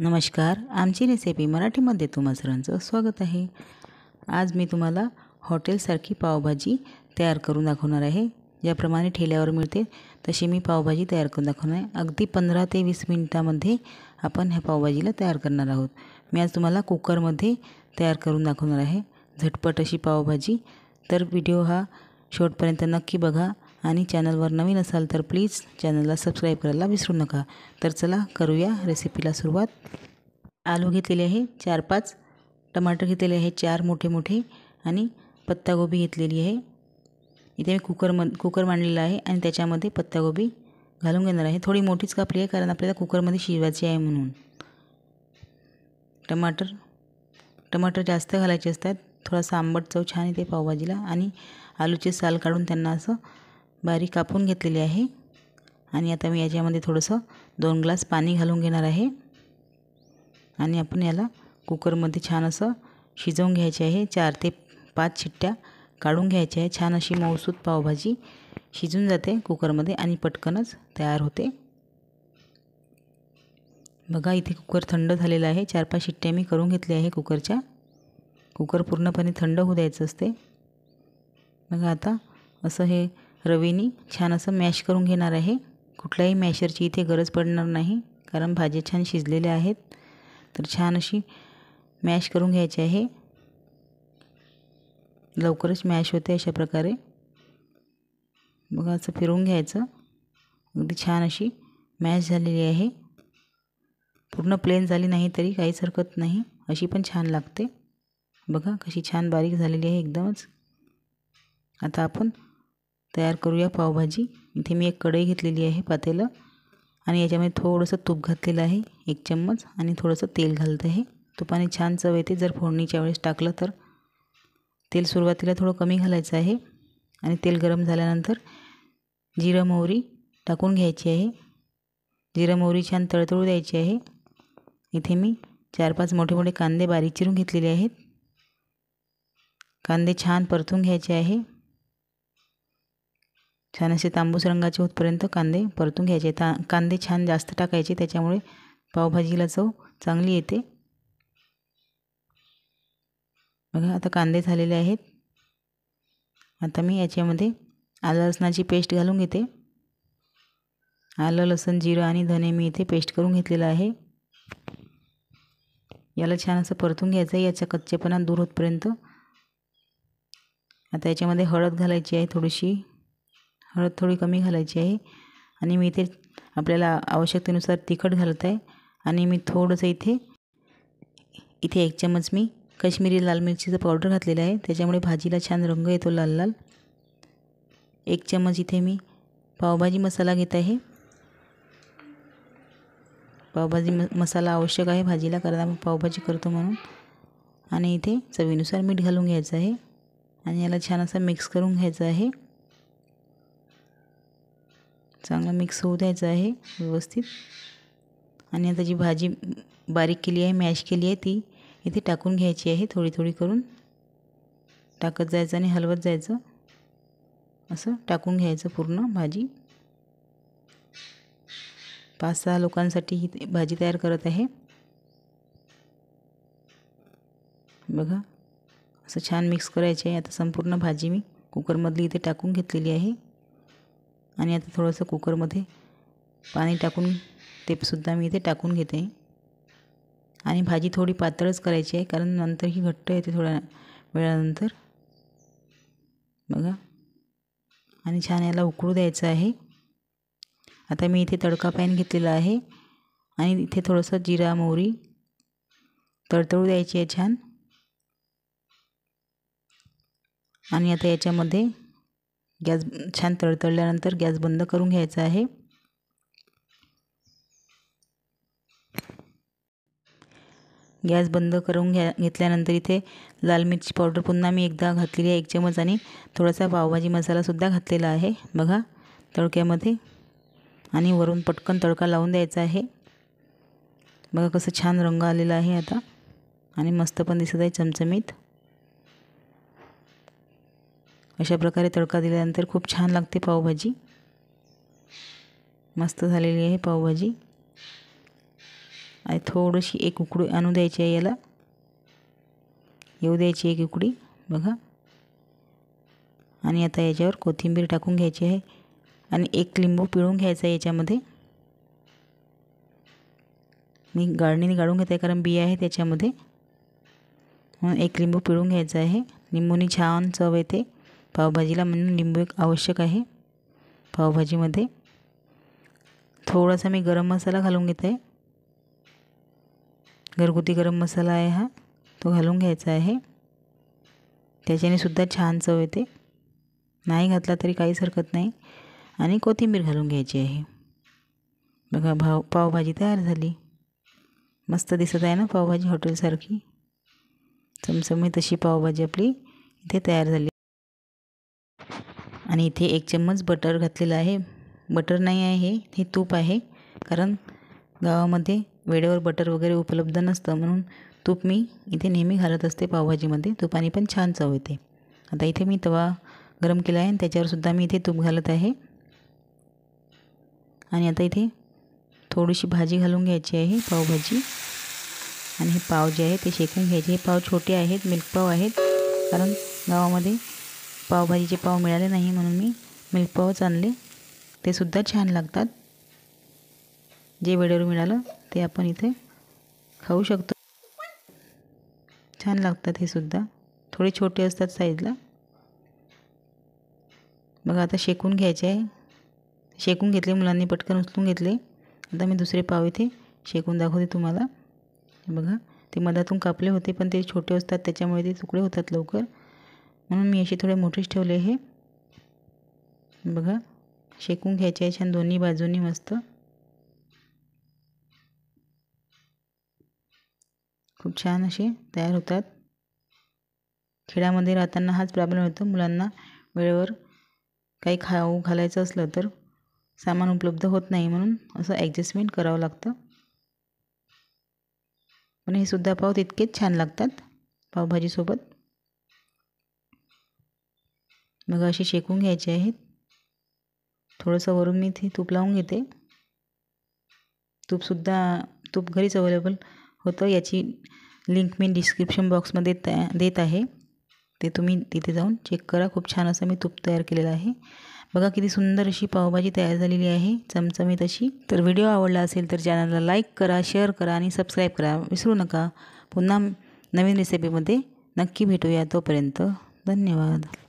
नमस्कार आमची रेसिपी मराठीमध्ये तुम्हा सर्वांचं स्वागत आहे आज मी तुम्हाला हॉटेलसारखी पावभाजी तयार करून दाखवणार आहे ज्याप्रमाणे ठेल्यावर मिळते तशी मी पावभाजी तयार करून दाखवणार आहे अगदी पंधरा ते वीस मिनिटामध्ये आपण ह्या पावभाजीला तयार करणार आहोत मी आज तुम्हाला कुकरमध्ये तयार करून दाखवणार आहे झटपट अशी पावभाजी तर व्हिडिओ हा शेवटपर्यंत नक्की बघा आणि चॅनलवर नवीन असाल तर प्लीज चॅनलला सबस्क्राईब करायला विसरू नका तर चला करूया रेसिपीला सुरुवात आलू घेतलेले आहे चार पाच टमाटर घेतलेले आहे चार मोठे मोठे आणि पत्तागोबी घेतलेली आहे इथे मी कुकर कुकर मांडलेला आहे आणि त्याच्यामध्ये पत्तागोबी घालून घेणार आहे थोडी मोठीच कापली आहे कारण आपल्याला कुकरमध्ये शिजवायची आहे म्हणून टमाटर टमाटर जास्त घालायचे असतात थोडासा आंबट चव छान येते पावभाजीला आणि आलूचे साल काढून त्यांना असं बारीक कापून घेतलेली आहे आणि आता मी याच्यामध्ये थोडंसं दोन ग्लास पाणी घालून घेणार आहे आणि आपण याला कुकरमध्ये छान असं शिजवून घ्यायचे आहे चार ते पाच शिट्ट्या काढून घ्यायच्या आहे छान अशी मौसूत पावभाजी शिजून जाते कुकरमध्ये आणि पटकनच तयार होते बघा इथे कुकर थंड झालेला आहे चार पाच शिट्ट्या मी करून घेतल्या आहे कुकरच्या कुकर पूर्णपणे थंड होऊ द्यायचं असते बघा आता असं हे रवीनी छान असं मॅश करून घेणार आहे कुठल्याही मॅशरची इथे गरज पडणार नाही कारण भाज्या छान शिजलेल्या आहेत तर छान अशी मॅश करून घ्यायची आहे लवकरच मॅश होते अशा प्रकारे बघा असं फिरवून घ्यायचं अगदी छान अशी मॅश झालेली आहे पूर्ण प्लेन झाली नाही तरी काहीच हरकत नाही अशी पण छान लागते बघा कशी छान बारीक झालेली आहे एकदमच आता आपण तयार करूया पावभाजी इथे मी एक कढई घेतलेली आहे पातेलं आणि याच्यामध्ये थोडंसं तूप घातलेलं आहे एक चम्मच आणि थोडंसं तेल घालत आहे तुपाने छान चव येते जर फोडणीच्या वेळेस टाकलं तर तेल सुरुवातीला थोडं कमी घालायचं आहे आणि तेल गरम झाल्यानंतर जिरं मोहरी टाकून घ्यायची आहे जिरं मोहरी छान तळतळू द्यायची आहे इथे मी चार पाच मोठे मोठे कांदे बारीक चिरून घेतलेले आहेत कांदे छान परतून घ्यायचे आहे छान असे तांबूस रंगाचे होतपर्यंत कांदे परतून घ्यायचे ता कांदे छान जास्त टाकायचे त्याच्यामुळे पावभाजीला चव चांगली येते बघा आता कांदे झालेले आहेत आता मी याच्यामध्ये आलं लसणाची पेस्ट घालून घेते आलं लसूण जिरं आणि धने मी इथे पेस्ट करून घेतलेलं आहे याला छान असं परतून घ्यायचं आहे याचा कच्चेपणा दूर होतपर्यंत आता याच्यामध्ये हळद घालायची आहे थोडीशी हळद थोडी कमी घालायची आहे आणि मी इथे आपल्याला आवश्यकतेनुसार तिखट घालत आहे आणि मी थोडंसं इथे इथे एक चमच मी काश्मीरी लाल मिरचीचं पावडर घातलेलं आहे त्याच्यामुळे भाजीला छान रंग येतो लाल लाल एक चमच इथे मी पावभाजी मसाला घेत आहे पावभाजी म मसाला आवश्यक आहे भाजीला कारण आपण पावभाजी करतो म्हणून आणि इथे चवीनुसार मीठ घालून घ्यायचं आहे आणि याला छान असं मिक्स करून घ्यायचं आहे चांगला मिक्स होऊ द्यायचं आहे व्यवस्थित आणि आता जी भाजी बारीक केली आहे मॅश केली आहे ती इथे टाकून घ्यायची आहे थोडी थोडी करून टाकत जायचं आणि हलवत जायचं असं टाकून घ्यायचं पूर्ण भाजी पाच सहा लोकांसाठी ही भाजी तयार करत आहे बघा असं छान मिक्स करायचे आहे आता संपूर्ण भाजी मी कुकरमधली इथे टाकून घेतलेली आहे आणि आता थोडंसं कुकरमध्ये पाणी टाकून ते सुद्धा मी इथे टाकून घेते आणि भाजी थोडी पातळच करायची आहे कारण नंतर ही घट्ट येते थोड्या वेळानंतर बघा आणि छान याला उकळू द्यायचं आहे आता मी इथे तडका पॅन घेतलेला आहे आणि इथे थोडंसं जिरा मोहरी तळतळू द्यायची आहे छान आणि आता याच्यामध्ये गॅस छान तळतळल्यानंतर गॅस बंद करून घ्यायचा आहे गॅस बंद करून घ्या घेतल्यानंतर इथे लाल मिरची पावडर पुन्हा मी एकदा घातलेली आहे एक चमच आणि थोडासा पावभाजी मसालासुद्धा घातलेला आहे बघा तडक्यामध्ये आणि वरून पटकन तडका लावून द्यायचा आहे बघा कसं छान रंग आलेला आहे आता आणि मस्त पण दिसत आहे चमचमीत अशा प्रकारे तडका दिल्यानंतर खूप छान लागते पावभाजी मस्त झालेली आहे पावभाजी आणि थोडीशी एक उकडी आणू द्यायची आहे याला येऊ द्यायची एक उकडी बघा आणि आता याच्यावर कोथिंबीर टाकून घ्यायची आहे आणि एक लिंबू पिळून घ्यायचा आहे याच्यामध्ये मी गाळणीने गाळून घेते कारण बिया आहे त्याच्यामध्ये म्हणून एक लिंबू पिळून घ्यायचा आहे लिंबूनी छान चव येते पावभाजीला म्हणून लिंबू एक आवश्यक आहे पावभाजीमध्ये थोडासा मी गरम मसाला घालून घेत आहे घरगुती गरम मसाला आहे हा तो घालून घ्यायचा आहे त्याच्याने सुद्धा छान चव येते नाही घातला तरी काहीच हरकत नाही आणि कोथिंबीर घालून घ्यायची आहे बघा भाव पावभाजी तयार झाली मस्त दिसत आहे ना पावभाजी हॉटेलसारखी चमचमी तशी पावभाजी आपली इथे तयार झाली आणि इथे एक चम्मच बटर घातलेलं आहे बटर नाही आहे हे हे तूप आहे कारण गावामध्ये वेळेवर बटर वगैरे उपलब्ध नसतं म्हणून तूप मी इथे नेहमी घालत असते पावभाजीमध्ये तुपाने पण छान चव येते आता इथे मी तवा गरम केला आहे आणि त्याच्यावरसुद्धा मी इथे तूप घालत आहे आणि आता इथे थोडीशी भाजी घालून घ्यायची आहे पावभाजी आणि हे पाव जे आहे ते शेकून घ्यायचे हे पाव छोटे आहेत मिल्क पाव आहेत कारण गावामध्ये पावभाजीचे पाव मिळाले नाही म्हणून मी मिल्कपावच आणले ते सुद्धा छान लागतात जे वेळेवर मिळालं ते आपण इथे खाऊ शकतो छान लागतात हे सुद्धा थोडे छोटे असतात साईजला बघा आता शेकून घ्यायचे आहे शेकून घेतले मुलांनी पटकन उचलून घेतले आता मी दुसरे पाव इथे शेकून दाखवते तुम्हाला बघा ते मधातून कापले होते पण ते छोटे असतात त्याच्यामुळे ते तुकडे होतात लवकर म्हणून मी असे थोडे मोठेच ठेवले हे बघा शेकून घ्यायचे आहे छान दोन्ही बाजूनी मस्त खूप छान असे तयार होतात खेळामध्ये राहताना हाच प्रॉब्लेम होतो मुलांना वेळेवर काही खाऊ घालायचं असलं तर सामान उपलब्ध होत नाही म्हणून असं ॲडजस्टमेंट करावं लागतं पण हे सुद्धा पाव तितकेच छान लागतात पावभाजीसोबत मग अशी शेकून घ्यायचे आहेत थोडंसं वरून मी ते तूप लावून घेते तूपसुद्धा तूप घरीच अवेलेबल होतं याची लिंक मी डिस्क्रिप्शन बॉक्समध्ये त्या देत आहे ते तुम्ही तिथे जाऊन चेक करा खूप छान असं मी तूप तयार केलेलं आहे बघा किती सुंदर अशी पावभाजी तयार झालेली आहे चमचमीत अशी तर व्हिडिओ आवडला असेल तर चॅनलला लाईक करा शेअर करा आणि सबस्क्राईब करा विसरू नका पुन्हा नवीन रेसिपीमध्ये नक्की भेटूया तोपर्यंत धन्यवाद